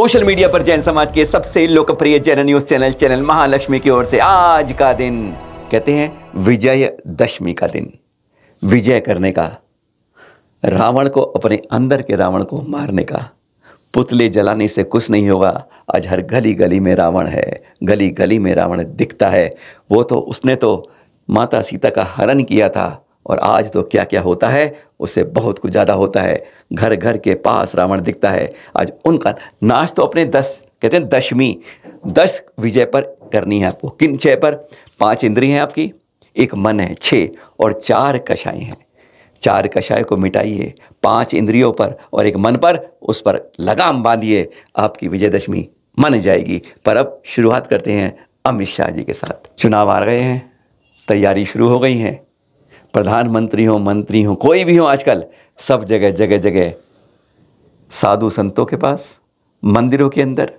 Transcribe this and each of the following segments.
social media पर जैन समाज के सबसे लोकप्रिय Jain news channel channel Mahalakshmi की ओर से आज का दिन कहते हैं विजय दशमी का दिन विजय करने का रावण को अपने अंदर के रावण को मारने का पुतले जलाने से कुछ नहीं होगा आज हर गली गली में रावण है गली गली में रावण दिखता है वो तो उसने तो माता सीता का हरण किया था और आज तो क्या क्या होता है उससे बहुत कुछ ज़्यादा होता है घर घर के पास रावण दिखता है आज उनका नाश तो अपने दस कहते हैं दशमी दस विजय पर करनी है आपको किन छः पर पांच इंद्रिय हैं आपकी एक मन है छः और चार कषाएँ हैं चार कषाय को मिटाइए पांच इंद्रियों पर और एक मन पर उस पर लगाम बांधिए आपकी विजयदशमी मन जाएगी पर अब शुरुआत करते हैं अमित शाह जी के साथ चुनाव आ गए हैं तैयारी शुरू हो गई है प्रधानमंत्री हो मंत्री हो कोई भी हो आजकल सब जगह जगह जगह साधु संतों के पास मंदिरों के अंदर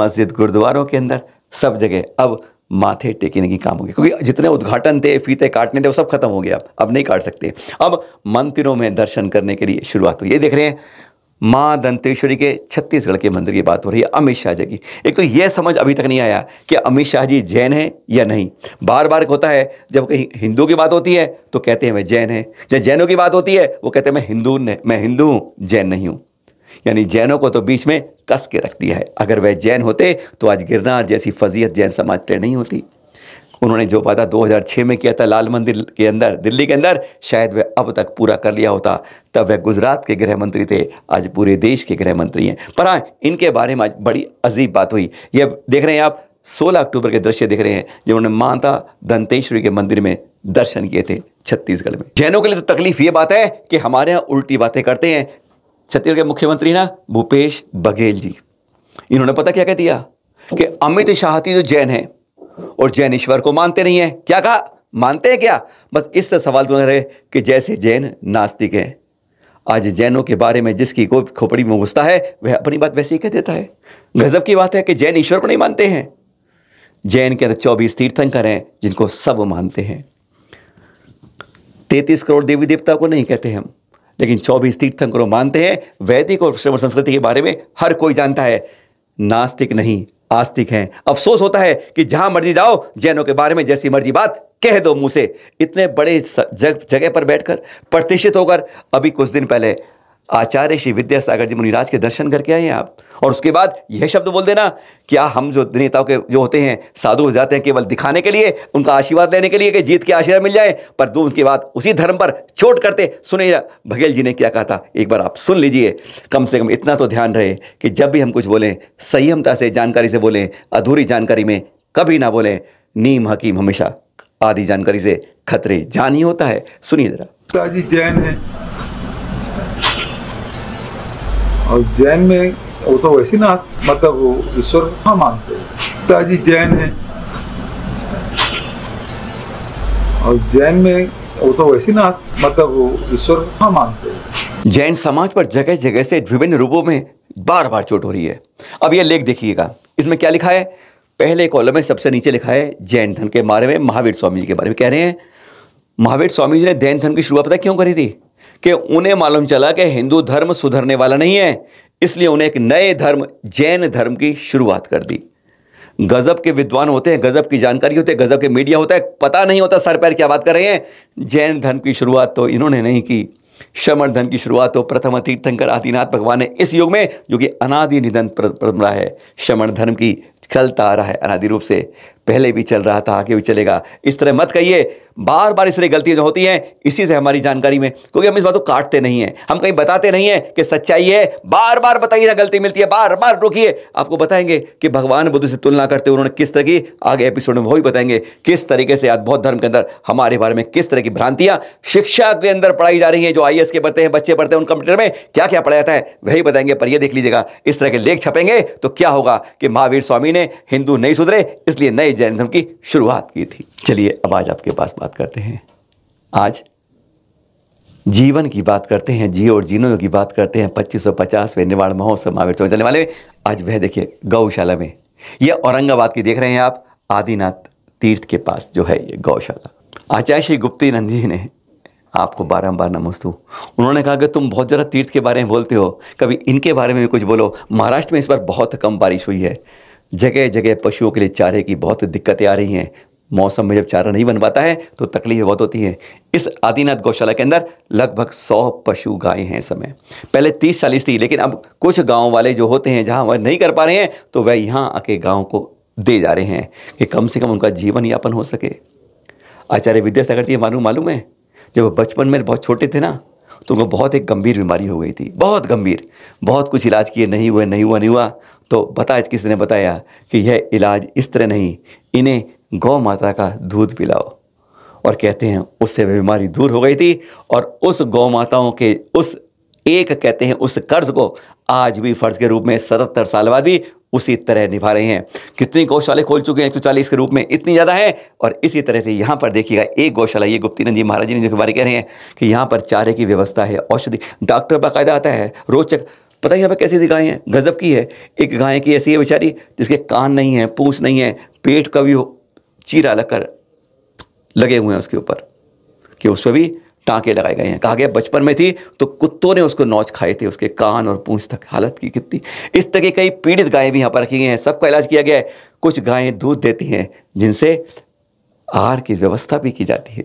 मस्जिद गुरुद्वारों के अंदर सब जगह अब माथे टेकने की काम हो गया क्योंकि जितने उद्घाटन थे फीते काटने थे वो सब खत्म हो गया अब नहीं काट सकते अब मंदिरों में दर्शन करने के लिए शुरुआत हुई ये देख रहे हैं माँ दंतेश्वरी के छत्तीसगढ़ के मंदिर की बात हो रही है अमित शाह जी की एक तो यह समझ अभी तक नहीं आया कि अमित शाह जी जैन हैं या नहीं बार बार होता है जब कहीं हिंदू की बात होती है तो कहते हैं मैं जैन है जब जैनों की बात होती है वो कहते हैं मैं हिंदू ने मैं हिंदू हूँ जैन नहीं हूँ यानी जैनों को तो बीच में कस के रख दिया है अगर वह जैन होते तो आज गिरनार जैसी फजीयत जैन समाज पर नहीं होती उन्होंने जो वादा 2006 में किया था लाल मंदिर के अंदर दिल्ली के अंदर शायद वह अब तक पूरा कर लिया होता तब वह गुजरात के गृह मंत्री थे आज पूरे देश के गृह मंत्री हैं पर हाँ इनके बारे में आज बड़ी अजीब बात हुई ये देख रहे हैं आप 16 अक्टूबर के दृश्य देख रहे हैं जब उन्होंने माता दंतेश्वरी के मंदिर में दर्शन किए थे छत्तीसगढ़ में जैनों के लिए तो तकलीफ ये बात है कि हमारे यहाँ उल्टी बातें करते हैं छत्तीसगढ़ के मुख्यमंत्री ना भूपेश बघेल जी इन्होंने पता क्या कह दिया कि अमित शाह जो जैन हैं और जैन ईश्वर को मानते नहीं है क्या कहा मानते हैं क्या बस इससे सवाल तो रहे कि जैसे जैन नास्तिक हैं आज जैनों के बारे में जिसकी को खोपड़ी में घुसता है वह अपनी बात वैसे ही कह देता है गजब की बात है कि जैन ईश्वर को नहीं मानते हैं जैन के अंदर चौबीस तीर्थंकर हैं जिनको सब मानते हैं तैतीस करोड़ देवी देवता को नहीं कहते हम लेकिन चौबीस तीर्थंकरों मानते हैं वैदिक और संस्कृति के बारे में हर कोई जानता है नास्तिक नहीं आस्तिक हैं अफसोस होता है कि जहां मर्जी जाओ जैनों के बारे में जैसी मर्जी बात कह दो मुंह से इतने बड़े जग, जगह पर बैठकर प्रतिष्ठित होकर अभी कुछ दिन पहले आचार्य श्री विद्यासागर जी मुनिराज के दर्शन करके आए हैं आप और उसके बाद यह शब्द बोल देना क्या हम जो नेताओं के जो होते हैं साधु हो जाते हैं केवल दिखाने के लिए उनका आशीर्वाद लेने के लिए कि जीत के आशीर्वाद मिल जाए पर दो उनके बाद उसी धर्म पर चोट करते सुने भगेल जी ने क्या कहा था एक बार आप सुन लीजिए कम से कम इतना तो ध्यान रहे कि जब भी हम कुछ बोलें संयमता से जानकारी से बोलें अधूरी जानकारी में कभी ना बोलें नीम हकीम हमेशा आधी जानकारी से खतरे जान ही होता है सुनिए जरा जैन है और जैन में वो तो वैसे ना मतलब वो ईश्वर हाँ मानते हैं जैन है और जैन में वो तो वैसे ना मतलब वो ईश्वर हाँ मानते हैं जैन समाज पर जगह जगह से विभिन्न रूपों में बार बार चोट हो रही है अब यह लेख देखिएगा इसमें क्या लिखा है पहले कॉलम में सबसे नीचे लिखा है जैन धन के बारे में महावीर स्वामी जी के बारे में कह रहे हैं महावीर स्वामी जी ने जैन धन की शुरुआत पता क्यों करी थी कि उन्हें मालूम चला कि हिंदू धर्म सुधरने वाला नहीं है इसलिए उन्हें एक नए धर्म जैन धर्म की शुरुआत कर दी गज़ब के विद्वान होते हैं गज़ब की जानकारी होती है गज़ब के मीडिया होता है पता नहीं होता सर पैर क्या बात कर रहे हैं जैन धर्म की शुरुआत तो इन्होंने नहीं की श्रमण धन की शुरुआत तो प्रथम तीर्थंकर आदिनाथ भगवान ने इस युग में जो कि अनादि निधन परंपरा है श्रमण धर्म की चलता आ रहा है अनादि रूप से पहले भी चल रहा था आगे भी चलेगा इस तरह मत कहिए बार बार इस तरह गलतियां जो होती हैं इसी से हमारी जानकारी में क्योंकि हम इस बात को काटते नहीं हैं हम कहीं बताते नहीं हैं कि सच्चाई है बार बार बताइए ना गलती मिलती है बार बार रोकिए आपको बताएंगे कि भगवान बुद्ध से तुलना करते हुए उन्होंने किस तरह की आगे एपिसोड में वो भी बताएंगे किस तरीके से आज बौद्ध धर्म के अंदर हमारे बारे में किस तरह की भ्रांतियाँ शिक्षा के अंदर पढ़ाई जा रही है जो आई के पढ़ते हैं बच्चे पढ़ते हैं उन कंप्यूटर में क्या क्या पढ़ाया जाता है वही बताएंगे पर यह देख लीजिएगा इस तरह के लेख छपेंगे तो क्या होगा कि महावीर स्वामी ने ने हिंदू नहीं सुधरे इसलिए नए जैन धर्म की शुरुआत की थी चलिए अब आज आपके पास बात करते हैं आज जीवन की बात करते हैं जी और जीनों की बात करते हैं पच्चीस सौ पचासवें निर्माण महोत्सव महावीर चौक चलने वाले आज वह देखिए गौशाला में यह औरंगाबाद की देख रहे हैं आप आदिनाथ तीर्थ के पास जो है ये गौशाला आचार्य श्री गुप्ती नंदी ने आपको बारंबार नमस्तु उन्होंने कहा कि तुम बहुत ज़रा तीर्थ के बारे में बोलते हो कभी इनके बारे में भी कुछ बोलो महाराष्ट्र में इस बार बहुत कम बारिश हुई है जगह जगह पशुओं के लिए चारे की बहुत दिक्कतें आ रही हैं मौसम में जब चारा नहीं बन पाता है तो तकलीफ बहुत होती है इस आदिनाथ गौशाला के अंदर लगभग सौ पशु गाय हैं इस समय पहले तीस चालीस थी लेकिन अब कुछ गाँव वाले जो होते हैं जहाँ वह नहीं कर पा रहे हैं तो वह यहाँ आके गाँव को दे जा रहे हैं कि कम से कम उनका जीवन यापन हो सके आचार्य विद्यासागर जी मालूम मालूम है जब बचपन में बहुत छोटे थे ना तो उनको बहुत एक गंभीर बीमारी हो गई थी बहुत गंभीर बहुत कुछ इलाज किए नहीं हुए नहीं हुआ नहीं हुआ तो बता किसने बताया कि यह इलाज इस तरह नहीं इन्हें गौ माता का दूध पिलाओ और कहते हैं उससे वह बीमारी दूर हो गई थी और उस गौ माताओं के उस एक कहते हैं उस कर्ज को आज भी फर्ज के रूप में सतहत्तर साल बाद भी उसी तरह निभा रहे हैं कितनी गौशालाएं खोल चुके हैं एक सौ चालीस के रूप में इतनी ज़्यादा है और इसी तरह से यहाँ पर देखिएगा एक गौशाला ये गुप्तीनंद जी महाराज जी ने जो बारे कह रहे हैं कि यहाँ पर चारे की व्यवस्था है औषधि डॉक्टर बाकायदा आता है रोचक पता है यहाँ पर कैसी सी गायें हैं गजब की है एक गाय की ऐसी है बेचारी जिसके कान नहीं है पूछ नहीं है पेट का भी चीरा लगकर लगे हुए हैं उसके ऊपर कि उस पर भी टाँके लगाए गए हैं कहा गया बचपन में थी तो कुत्तों ने उसको नौच खाए थे उसके कान और पूंछ तक हालत की कितनी इस तरह की कई पीड़ित गायें भी यहाँ पर रखी गई हैं सबका इलाज किया गया है कुछ गायें दूध देती हैं जिनसे आहार की व्यवस्था भी की जाती है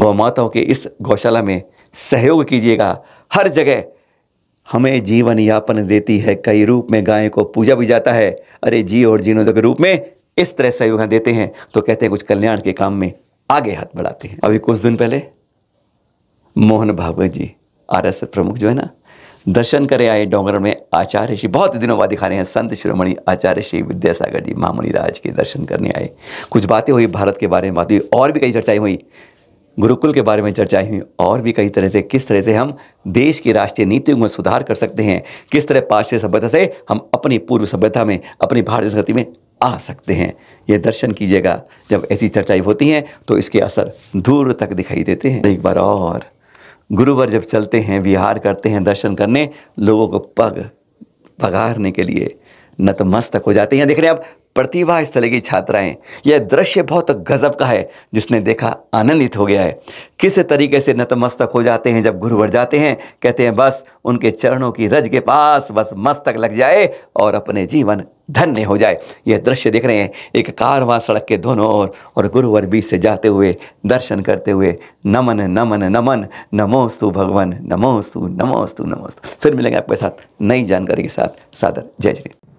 गौमाताओं के इस गौशाला में सहयोग कीजिएगा हर जगह हमें जीवन यापन देती है कई रूप में गाय को पूजा भी जाता है अरे जी और जीनोदों के रूप में इस तरह सहयोग देते हैं तो कहते हैं कुछ कल्याण के काम में आगे हाथ बढ़ाते हैं अभी कुछ दिन पहले मोहन भागवत जी आर एस प्रमुख जो है ना दर्शन करे आए डोंगर में आचार्य श्री बहुत दिनों बाद दिखा रहे हैं संत शिरोमणि आचार्य श्री विद्यासागर जी मामुनि राज के दर्शन करने आए कुछ बातें हुई भारत के बारे में बातें हुई और भी कई चर्चाएं हुई गुरुकुल के बारे में चर्चाएं हुई और भी कई तरह से किस तरह से हम देश की राष्ट्रीय नीतियों में सुधार कर सकते हैं किस तरह पाश्चिय सभ्यता से हम अपनी पूर्व सभ्यता में अपनी भारतीय संस्कृति में आ सकते हैं ये दर्शन कीजिएगा जब ऐसी चर्चाएं होती हैं तो इसके असर दूर तक दिखाई देते हैं एक बार और गुरुवर जब चलते हैं विहार करते हैं दर्शन करने लोगों को पग पगारने के लिए नतमस्तक हो जाते हैं देख रहे हैं आप प्रतिभा स्थल की छात्राएं यह दृश्य बहुत गजब का है जिसने देखा आनंदित हो गया है किस तरीके से नतमस्तक हो जाते हैं जब गुरुवर जाते हैं कहते हैं बस उनके चरणों की रज के पास बस मस्तक लग जाए और अपने जीवन धन्य हो जाए यह दृश्य देख रहे हैं एक कार वहाँ सड़क के दोनों ओर और गुरुवर बीच से जाते हुए दर्शन करते हुए नमन नमन नमन नमोस्तु भगवान नमोस्तु नमोस्तु नमोस्तु फिर मिलेंगे आपके साथ नई जानकारी के साथ सादर जय श्री